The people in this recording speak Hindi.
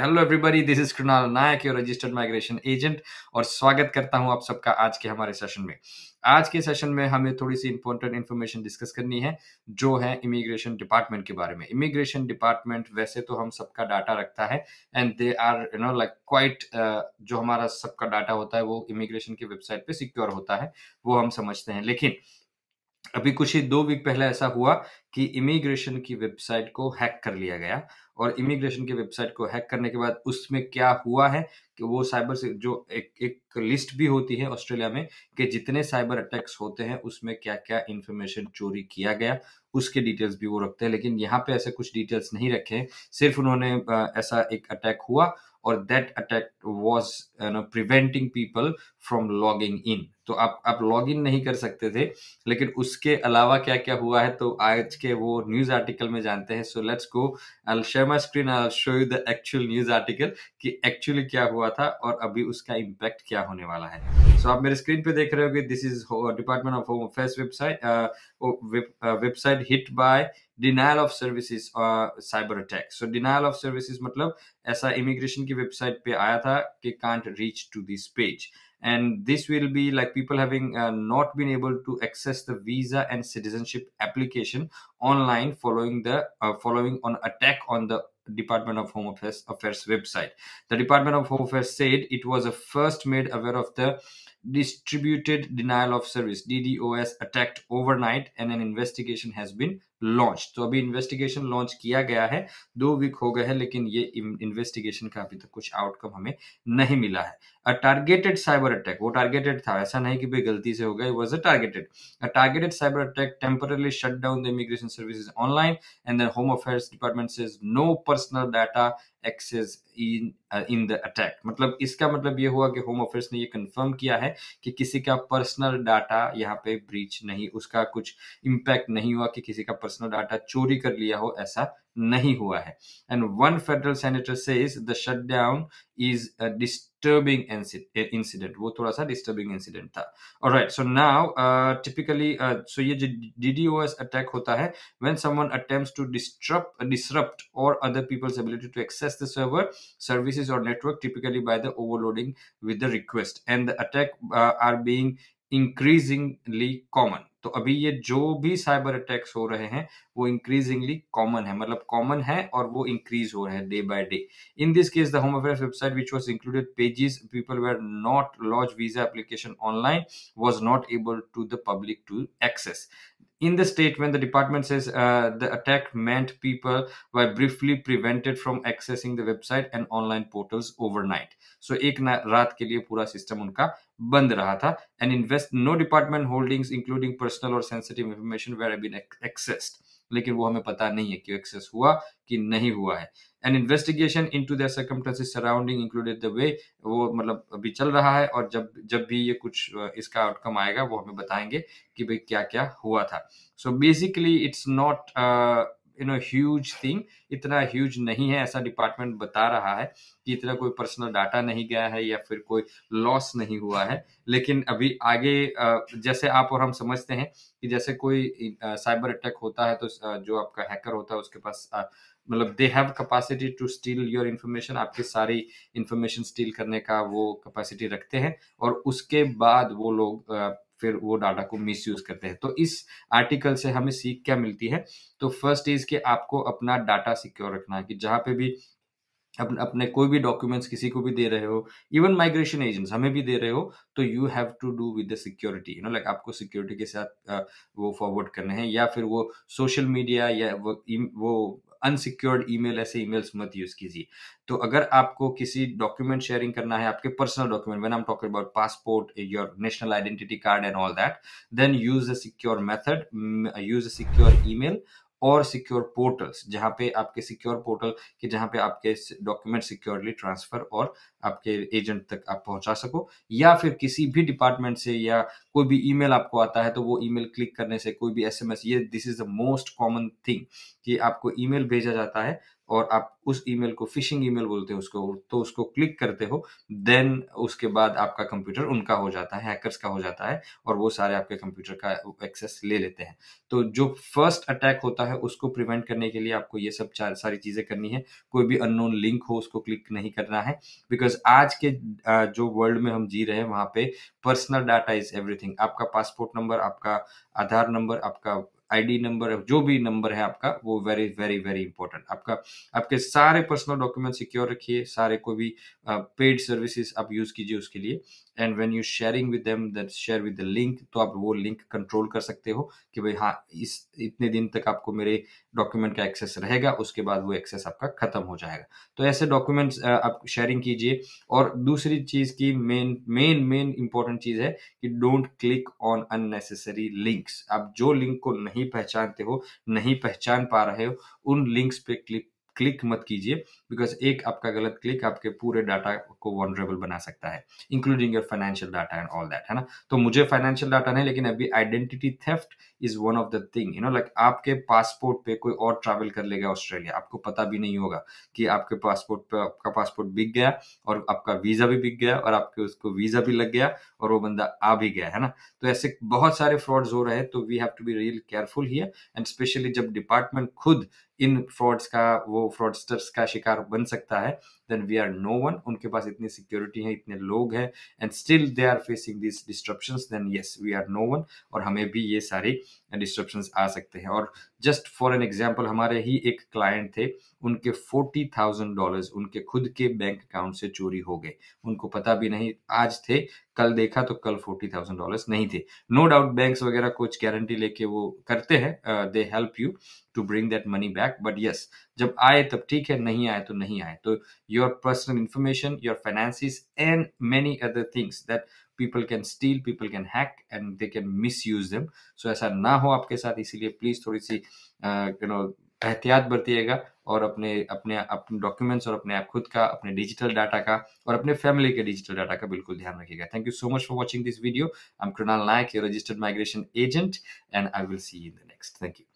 Hello everybody this is Krunal Nayak your registered migration agent और स्वागत करता हूं आप सबका आज के हमारे सेशन में आज के सेशन में हमें थोड़ी सी इंपॉर्टेंट इन्फॉर्मेशन डिस्कस करनी है जो है इमिग्रेशन डिपार्टमेंट के बारे में इमिग्रेशन डिपार्टमेंट वैसे तो हम सबका डाटा रखता है and they are you know like quite जो हमारा सबका डाटा होता है वो इमिग्रेशन की वेबसाइट पे सिक्योर होता है वो हम समझते हैं लेकिन अभी कुछ ही दो वीक पहले ऐसा हुआ कि इमिग्रेशन की वेबसाइट को हैक कर लिया गया और इमिग्रेशन की वेबसाइट को हैक करने के बाद उसमें क्या हुआ है कि वो साइबर से जो एक एक लिस्ट भी होती है ऑस्ट्रेलिया में कि जितने साइबर अटैक्स होते हैं उसमें क्या क्या इन्फॉर्मेशन चोरी किया गया उसके डिटेल्स भी वो रखते हैं लेकिन यहाँ पे ऐसे कुछ डिटेल्स नहीं रखे हैं सिर्फ उन्होंने ऐसा एक अटैक हुआ और that attack was preventing people from logging in तो आप आप लॉग इन नहीं कर सकते थे लेकिन उसके अलावा क्या क्या हुआ है तो आज के वो न्यूज आर्टिकल में जानते हैं so let's go I share my screen I show you the actual news article कि एक्चुअली क्या हुआ था और अभी उसका इम्पैक्ट क्या होने वाला है सो so, आप मेरे स्क्रीन पे देख रहे हो कि this is department of home affairs website website hit by denial of services cyber attack so denial of services मतलब ऐसा इमिग्रेशन की वेबसाइट पे आया था कि can't reach to this page and this will be like people having uh, not been able to access the visa and citizenship application online following the uh, following on attack on the Department of Home Affairs, Affairs, website. The Department of Home Affairs said it was first made aware of the distributed denial of service DDoS attacked overnight and an investigation has been launch तो अभी इन्वेस्टिगेशन लॉन्च किया गया है दो वीक हो गए हैं लेकिन ये इन्वेस्टिगेशन का अभी तक कुछ आउटकम हमें नहीं मिला है अ टारगेटेड साइबर अटैक वो टारगेटेड था ऐसा नहीं कि भाई गलती से हो गया was a targeted a targeted cyber attack temporarily shut down the immigration service online and the home affairs department says no personal data accessed in in the attack मतलब इसका मतलब ये हुआ कि होम अफेयर्स ने ये कंफर्म किया है कि किसी का पर्सनल डाटा यहाँ पे ब्रीच नहीं उसका कुछ इम्पैक्ट नहीं हुआ कि किसी का पर्सनल डाटा चोरी कर लिया हो ऐसा नहीं हुआ है and one federal senator says the shutdown is disturbing incident वो थोड़ा सा disturbing incident था और right so now typically so ये जो DDoS अटैक होता है when someone attempts to disrupt disrupt or other people's ability to access the server services or network typically by the overloading with the request and the attack uh, are being increasingly common तो अभी ये जो भी साइबर अटैक्स हो रहे हैं वो इंक्रीजिंगली कॉमन है मतलब कॉमन है और वो इंक्रीज हो रहे हैं day by day in this case the home affairs website which was included pages people were not lodge visa application online was not able to the public to access In the statement, the department says uh, the attack meant people were briefly prevented from accessing the website and online portals overnight. So, एक रात के लिए पूरा सिस्टम उनका बंद रहा था and invest no department holdings including personal और sensitive information were been accessed लेकिन वो हमें पता नहीं है कि एक्सेस हुआ कि नहीं हुआ है an investigation in to their circumstances surrounding included the way वो मतलब अभी चल रहा है और जब जब भी ये कुछ इसका आउटकम आएगा वो हमें बताएंगे कि भाई क्या क्या हुआ था so basically it's not you know huge thing इतना ह्यूज नहीं है ऐसा डिपार्टमेंट बता रहा है कि इतना कोई पर्सनल डाटा नहीं गया है या फिर कोई लॉस नहीं हुआ है लेकिन अभी आगे जैसे आप और हम समझते हैं कि जैसे कोई साइबर अटैक होता है तो जो आपका हैकर होता है उसके पास मतलब they have capacity to steal your information आपकी सारी इन्फॉर्मेशन स्टील करने का वो कैपेसिटी रखते हैं और उसके बाद वो लोग फिर वो डाटा को मिस यूज करते हैं तो इस आर्टिकल से हमें सीख क्या मिलती है तो फर्स्ट इज कि आपको अपना डाटा सिक्योर रखना है कि जहाँ पे भी अपने अपने कोई भी डॉक्यूमेंट्स किसी को भी दे रहे हो इवन माइग्रेशन एजेंट्स हमें भी दे रहे हो तो you have to do with the security you know like आपको सिक्योरिटी के साथ वो फॉरवर्ड करने हैं या फिर वो सोशल मीडिया या वो वो अनसिक्योर्ड ईमेल ऐसे ईमेल्स मत यूज कीजिए तो अगर आपको किसी डॉक्यूमेंट शेयरिंग करना है आपके personal document when I'm talk talking about passport your national identity card and all that then use a secure method use a secure email और सिक्योर पोर्टल्स जहाँ पे आपके सिक्योर पोर्टल कि जहाँ पे आपके डॉक्यूमेंट सिक्योरली ट्रांसफर और आपके एजेंट तक आप पहुंचा सको या फिर किसी भी डिपार्टमेंट से या कोई भी ईमेल आपको आता है तो वो ईमेल क्लिक करने से कोई भी एसएमएस ये this is the most common thing कि आपको ईमेल भेजा जाता है और आप उस ईमेल को फिशिंग ईमेल बोलते हैं उसको तो उसको क्लिक करते हो देन उसके बाद आपका कंप्यूटर उनका हो जाता है हैकर्स का हो जाता है और वो सारे आपके कंप्यूटर का एक्सेस ले लेते हैं तो जो फर्स्ट अटैक होता है उसको प्रिवेंट करने के लिए आपको ये सब चार सारी चीज़ें करनी है कोई भी अननोन लिंक हो उसको क्लिक नहीं करना है बिकॉज आज के जो वर्ल्ड में हम जी रहे हैं वहां पे पर्सनल डाटा इज एवरीथिंग आपका पासपोर्ट नंबर आपका आधार नंबर आपका आईडी नंबर जो भी नंबर है आपका वो वेरी वेरी वेरी इंपॉर्टेंट आपका आपके सारे पर्सनल डॉक्यूमेंट सिक्योर रखिए सारे को भी पेड uh, सर्विसेज आप यूज कीजिए उसके लिए and when you sharing with them that share with the link तो आप वो लिंक कंट्रोल कर सकते हो कि भाई हाँ इस इतने दिन तक आपको मेरे डॉक्यूमेंट का एक्सेस रहेगा उसके बाद वो एक्सेस आपका खत्म हो जाएगा तो ऐसे डॉक्यूमेंट्स आप शेयरिंग कीजिए और दूसरी चीज की मेन मेन मेन इंपॉर्टेंट चीज है कि don't click on unnecessary links आप जो लिंक को नहीं नहीं पहचानते हो नहीं पहचान पा रहे हो उन लिंक्स पे क्लिक क्लिक मत कीजिए बिकॉज एक आपका गलत क्लिक आपके पूरे डाटा को वनरेबल बना सकता है including your financial data and all that है ना तो मुझे फाइनेंशियल डाटा नहीं लेकिन अभी identity theft is one of the thing you know like आपके पासपोर्ट पे कोई और ट्रैवल कर लेगा ऑस्ट्रेलिया आपको पता भी नहीं होगा कि आपके पासपोर्ट पे आपका पासपोर्ट बिक गया और आपका वीजा भी बिक गया और आपके उसको वीजा भी लग गया और वो बंदा आ भी गया है ना तो ऐसे बहुत सारे फ्रॉड्स हो रहे हैं तो we have to be real careful here and specially जब डिपार्टमेंट खुद इन फ्रॉड्स का वो फ्रॉडस्टर्स का शिकार बन सकता है then we are no one उनके पास इतनी सिक्योरिटी है इतने लोग हैं and still they are facing this disruption then yes we are no one और हमें भी ये सारी डिस्ट्रप्शन आ सकते हैं और जस्ट फॉर एन एग्जाम्पल हमारे ही एक क्लाइंट थे उनके फोर्टी थाउजेंड डॉलर उनके खुद के बैंक अकाउंट से चोरी हो गए उनको पता भी नहीं आज थे कल देखा तो कल फोर्टी थाउजेंड डॉलर नहीं थे नो डाउट बैंक वगैरह कुछ गारंटी लेके वो करते हैं they help you to bring that money back but yes जब आए तब ठीक है नहीं आए तो नहीं आए तो your personal information your finances and many other things that people can steal people can hack and they can misuse them so ऐसा ना हो आपके साथ इसीलिए प्लीज़ थोड़ी सी यू नो एहतियात बरतीएगा और अपने अपने अपने डॉक्यूमेंट्स और अपने आप खुद का अपने डिजिटल डाटा का और अपने फैमिली के डिजिटल डाटा का बिल्कुल ध्यान रखिएगा thank you so much for watching this video I am Krunal Nayak registered migration agent and I will see in the next thank you